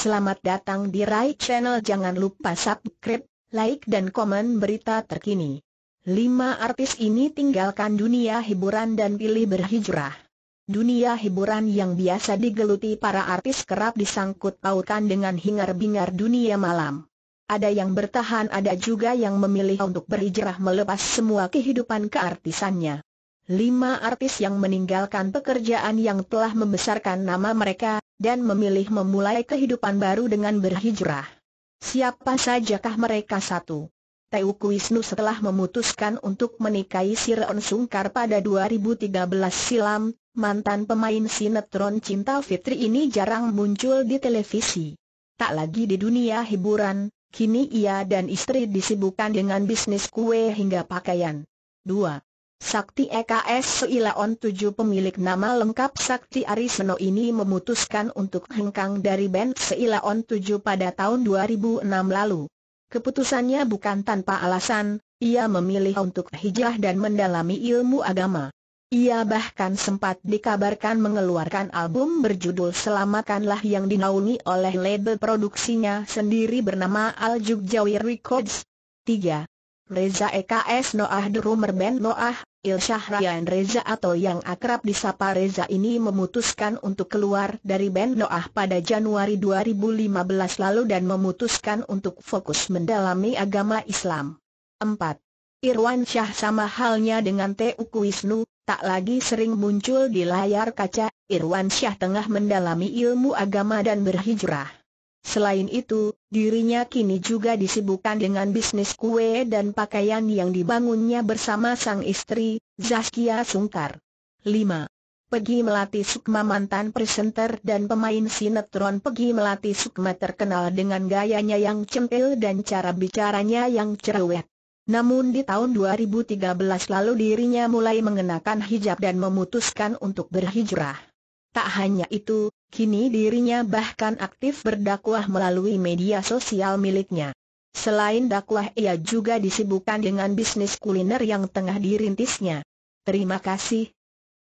Selamat datang di Rai Channel Jangan lupa subscribe, like dan komen berita terkini Lima artis ini tinggalkan dunia hiburan dan pilih berhijrah Dunia hiburan yang biasa digeluti para artis kerap disangkut pautkan dengan hingar-bingar dunia malam Ada yang bertahan ada juga yang memilih untuk berhijrah melepas semua kehidupan keartisannya Lima artis yang meninggalkan pekerjaan yang telah membesarkan nama mereka dan memilih memulai kehidupan baru dengan berhijrah. Siapa sajakah mereka satu? Teuku Wisnu setelah memutuskan untuk menikahi Sireon Sungkar pada 2013 silam, mantan pemain sinetron Cinta Fitri ini jarang muncul di televisi. Tak lagi di dunia hiburan, kini ia dan istri disibukkan dengan bisnis kue hingga pakaian. 2. Sakti EKS seilaon 7 pemilik nama lengkap Sakti Ariseno ini memutuskan untuk hengkang dari band seilaon 7 pada tahun 2006 lalu. Keputusannya bukan tanpa alasan, ia memilih untuk hijrah dan mendalami ilmu agama. Ia bahkan sempat dikabarkan mengeluarkan album berjudul Selamatkanlah yang dinaungi oleh label produksinya sendiri bernama Al Jugjawi Records. 3. Reza EKS Noah Drummer Band Noah Ryan Reza atau yang akrab disapa Reza ini memutuskan untuk keluar dari band Noah pada Januari 2015 lalu dan memutuskan untuk fokus mendalami agama Islam. 4. Irwan Syah sama halnya dengan Teuku Wisnu, tak lagi sering muncul di layar kaca, Irwan Syah tengah mendalami ilmu agama dan berhijrah. Selain itu, dirinya kini juga disibukkan dengan bisnis kue dan pakaian yang dibangunnya bersama sang istri, Zaskia Sungkar. 5. Pegi Melati Sukma mantan presenter dan pemain sinetron Pergi Melati Sukma terkenal dengan gayanya yang cempil dan cara bicaranya yang cerewet. Namun di tahun 2013 lalu dirinya mulai mengenakan hijab dan memutuskan untuk berhijrah. Tak hanya itu, Kini dirinya bahkan aktif berdakwah melalui media sosial miliknya. Selain dakwah ia juga disibukkan dengan bisnis kuliner yang tengah dirintisnya. Terima kasih,